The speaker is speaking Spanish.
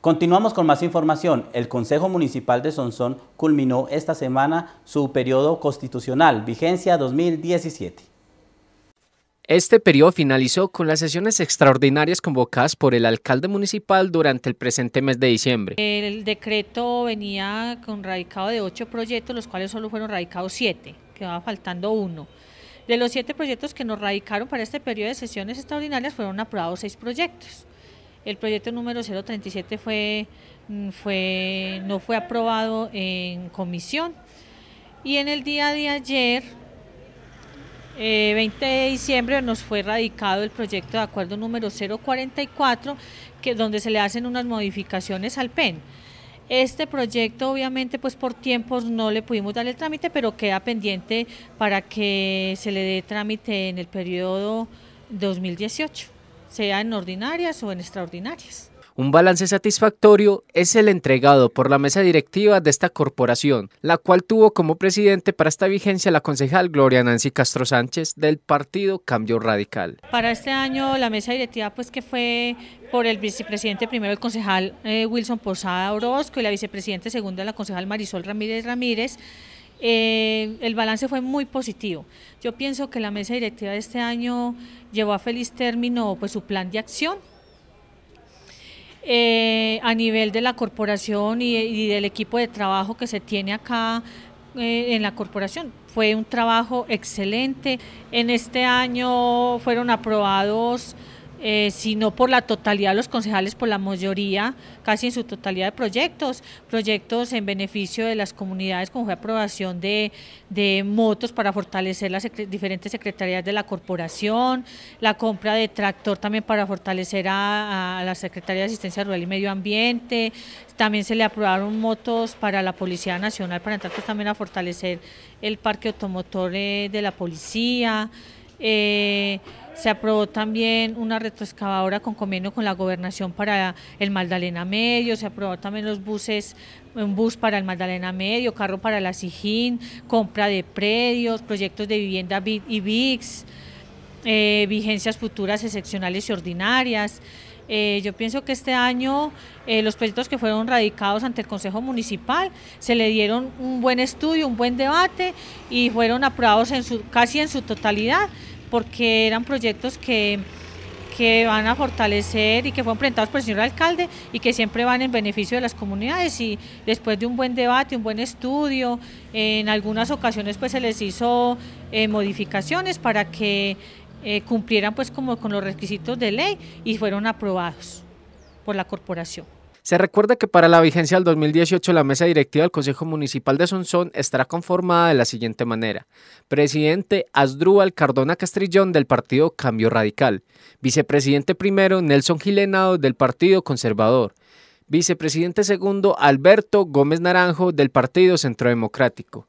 Continuamos con más información. El Consejo Municipal de Sonsón culminó esta semana su periodo constitucional, vigencia 2017. Este periodo finalizó con las sesiones extraordinarias convocadas por el alcalde municipal durante el presente mes de diciembre. El decreto venía con radicado de ocho proyectos, los cuales solo fueron radicados siete, quedaba faltando uno. De los siete proyectos que nos radicaron para este periodo de sesiones extraordinarias fueron aprobados seis proyectos. El proyecto número 037 mm, fue, no fue aprobado en comisión. Y en el día de ayer, 20 eh, de diciembre, nos fue radicado el proyecto de acuerdo número 044, que, donde se le hacen unas modificaciones al PEN. Este proyecto obviamente pues por tiempos no le pudimos dar el trámite, pero queda pendiente para que se le dé trámite en el periodo 2018 sea en ordinarias o en extraordinarias. Un balance satisfactorio es el entregado por la mesa directiva de esta corporación, la cual tuvo como presidente para esta vigencia la concejal Gloria Nancy Castro Sánchez del partido Cambio Radical. Para este año la mesa directiva pues que fue por el vicepresidente primero el concejal eh, Wilson Posada Orozco y la vicepresidente segunda la concejal Marisol Ramírez Ramírez eh, el balance fue muy positivo. Yo pienso que la mesa directiva de este año llevó a feliz término pues, su plan de acción. Eh, a nivel de la corporación y, del equipo de trabajo que se tiene acá eh, en la corporación. Fue un trabajo excelente. En este año fueron aprobados eh, sino por la totalidad de los concejales, por la mayoría, casi en su totalidad de proyectos, proyectos en beneficio de las comunidades, como fue aprobación de, motos para fortalecer las diferentes secretarías de la corporación, la compra de tractor también para fortalecer a, la Secretaría de Asistencia Rural y Medio Ambiente, también se le aprobaron motos para la Policía Nacional, para entrar pues, también a fortalecer el parque automotor eh, de la policía. Eh, se aprobó también una retroexcavadora con convenio con la gobernación para el Magdalena Medio, se aprobó también los buses, un bus para el Magdalena Medio, carro para la Sijín, compra de predios, proyectos de vivienda y VIX, eh, vigencias futuras excepcionales y ordinarias. Eh, yo pienso que este año eh, los proyectos que fueron radicados ante el Consejo Municipal se le dieron un buen estudio, un buen debate y fueron aprobados casi en su totalidad porque eran proyectos que van a fortalecer y que fueron presentados por el señor alcalde y que siempre van en beneficio de las comunidades y después de un buen debate, un buen estudio, en algunas ocasiones pues se les hizo eh, modificaciones para que eh, cumplieran pues como con los requisitos de ley y fueron aprobados por la corporación. Se recuerda que para la vigencia del 2018 la mesa directiva del Consejo Municipal de Sonsón estará conformada de la siguiente manera. Presidente Asdrúbal Cardona Castrillón del Partido Cambio Radical. Vicepresidente primero Nelson Gilenado del Partido Conservador. Vicepresidente segundo Alberto Gómez Naranjo del Partido Centro Democrático.